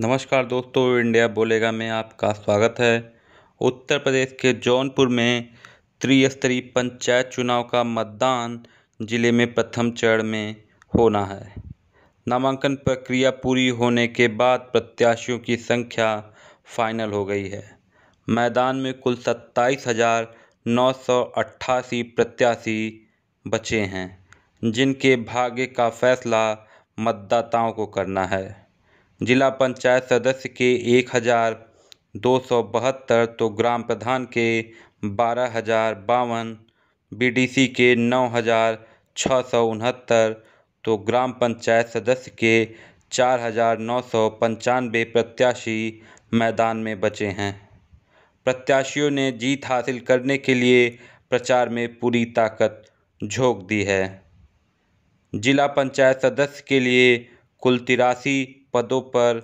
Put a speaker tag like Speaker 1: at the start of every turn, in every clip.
Speaker 1: नमस्कार दोस्तों इंडिया बोलेगा में आपका स्वागत है उत्तर प्रदेश के जौनपुर में त्रिस्तरीय पंचायत चुनाव का मतदान जिले में प्रथम चरण में होना है नामांकन प्रक्रिया पूरी होने के बाद प्रत्याशियों की संख्या फाइनल हो गई है मैदान में कुल सत्ताईस हज़ार नौ सौ अट्ठासी प्रत्याशी बचे हैं जिनके भाग्य का फैसला मतदाताओं को करना है जिला पंचायत सदस्य के एक हज़ार दो सौ बहत्तर तो ग्राम प्रधान के बारह हज़ार बावन बी के नौ हज़ार छः सौ उनहत्तर तो ग्राम पंचायत सदस्य के चार हज़ार नौ सौ पंचानवे प्रत्याशी मैदान में बचे हैं प्रत्याशियों ने जीत हासिल करने के लिए प्रचार में पूरी ताकत झोंक दी है जिला पंचायत सदस्य के लिए कुल तिरासी पदों पर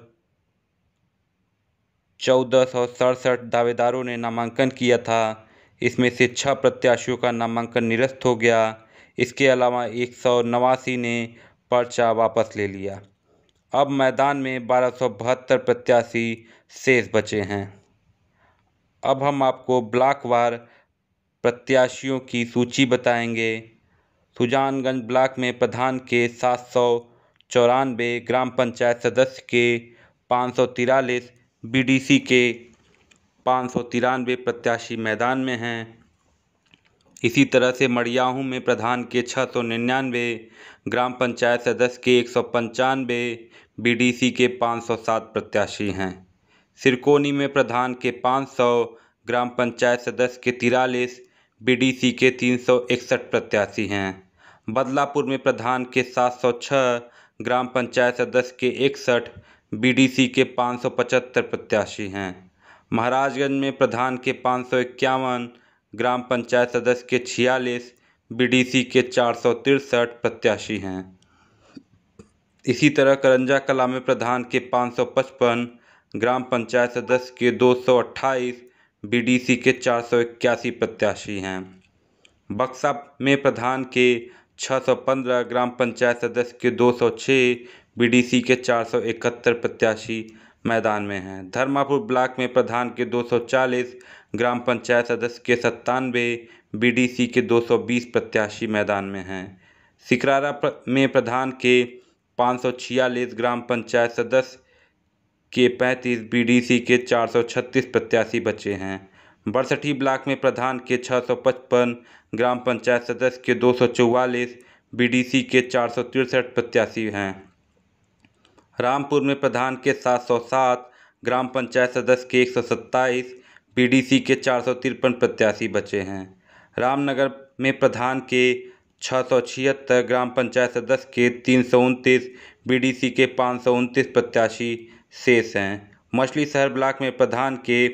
Speaker 1: चौदह सौ सड़सठ दावेदारों ने नामांकन किया था इसमें से छः प्रत्याशियों का नामांकन निरस्त हो गया इसके अलावा एक सौ नवासी ने पर्चा वापस ले लिया अब मैदान में बारह सौ बहत्तर प्रत्याशी शेष बचे हैं अब हम आपको ब्लॉकवार प्रत्याशियों की सूची बताएंगे सुजानगंज ब्लॉक में प्रधान के सात सौ चौरानवे ग्राम पंचायत सदस्य के पाँच सौ तिरालीस बीडीसी के पाँच सौ तिरानवे प्रत्याशी मैदान में हैं इसी तरह से मड़ियाहू में प्रधान के छः सौ निन्यानवे ग्राम पंचायत सदस्य के एक सौ पंचानवे सी के पाँच सौ सात प्रत्याशी हैं सिरकोनी में प्रधान के पाँच सौ ग्राम पंचायत सदस्य के तिरालीस सी के तीन सौ इकसठ प्रत्याशी हैं बदलापुर में प्रधान के सात सौ छः ग्राम पंचायत सदस्य के इकसठ बीडीसी के पाँच सौ पचहत्तर प्रत्याशी हैं महाराजगंज में प्रधान के पाँच सौ इक्यावन ग्राम पंचायत सदस्य के छियालीस बीडीसी के चार सौ तिरसठ प्रत्याशी हैं इसी तरह करंजा कला में प्रधान के पाँच सौ पचपन ग्राम पंचायत सदस्य के दो सौ अट्ठाईस बीडीसी के चार सौ इक्यासी प्रत्याशी हैं बक्सा में प्रधान के 615 ग्राम पंचायत सदस्य के 206 बीडीसी के 471 प्रत्याशी मैदान में हैं धर्मापुर ब्लॉक में प्रधान के 240 ग्राम पंचायत सदस्य के सत्तानवे बीडीसी के 220 प्रत्याशी मैदान में हैं सिकरारा में प्रधान के पाँच ग्राम पंचायत सदस्य के 35 बीडीसी के 436 प्रत्याशी बचे हैं बरसठी ब्लॉक में प्रधान के 655, ग्राम पंचायत सदस्य के डी बीडीसी के चार प्रत्याशी हैं रामपुर में प्रधान के 707, ग्राम पंचायत सदस्य के डी सी के चार प्रत्याशी बचे हैं रामनगर में प्रधान के छः ग्राम पंचायत सदस्य के तीन सौ उनतीस बीडीसी के पाँच सौ उनतीस प्रत्याशी शेष हैं मछली शहर ब्लॉक में प्रधान के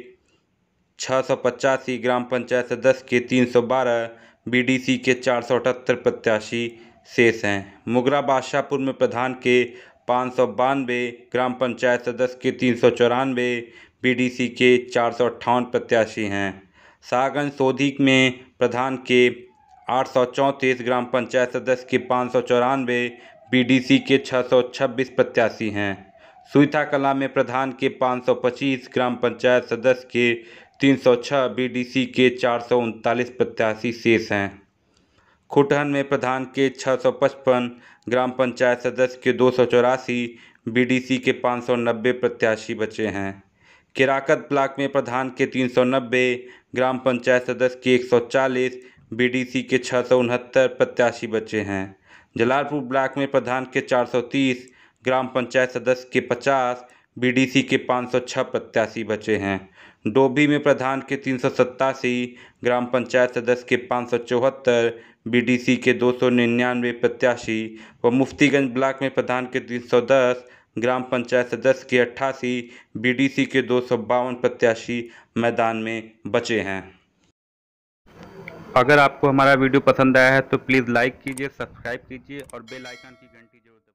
Speaker 1: छः सौ पचासी ग्राम पंचायत सदस्य के तीन सौ बारह बी डी सी के चार सौ अठहत्तर प्रत्याशी शेष हैं मुगरा बादशाहपुर में प्रधान के पाँच सौ बानवे ग्राम पंचायत सदस्य के तीन सौ चौरानवे बी डी सी के चार सौ अट्ठावन प्रत्याशी हैं सागन सोधी में प्रधान के आठ सौ चौंतीस ग्राम पंचायत सदस्य के पाँच सौ चौरानवे बी डी सी के छः सौ छब्बीस प्रत्याशी हैं सुइथा कला में प्रधान के 525 ग्राम पंचायत सदस्य के तीन सौ छः सी के चार सौ उनतालीस प्रत्याशी शेष हैं खुटहन में प्रधान के छः सौ पचपन ग्राम पंचायत सदस्य के दो सौ चौरासी सी के पाँच सौ नब्बे प्रत्याशी बचे हैं किराकत ब्लॉक में प्रधान के तीन सौ नब्बे ग्राम पंचायत सदस्य के एक सौ चालीस सी के छः सौ उनहत्तर प्रत्याशी बचे हैं जलालपुर ब्लॉक में प्रधान के चार सौ तीस ग्राम पंचायत सदस्य के पचास बीडीसी के 506 प्रत्याशी बचे हैं डोभी में प्रधान के तीन ग्राम पंचायत सदस्य के पाँच बीडीसी के दो प्रत्याशी व मुफ्तीगंज ब्लॉक में प्रधान के 310 ग्राम पंचायत सदस्य के अट्ठासी बीडीसी के दो प्रत्याशी मैदान में बचे हैं अगर आपको हमारा वीडियो पसंद आया है तो प्लीज़ लाइक कीजिए सब्सक्राइब कीजिए और बेल आइकन की घंटी जरूर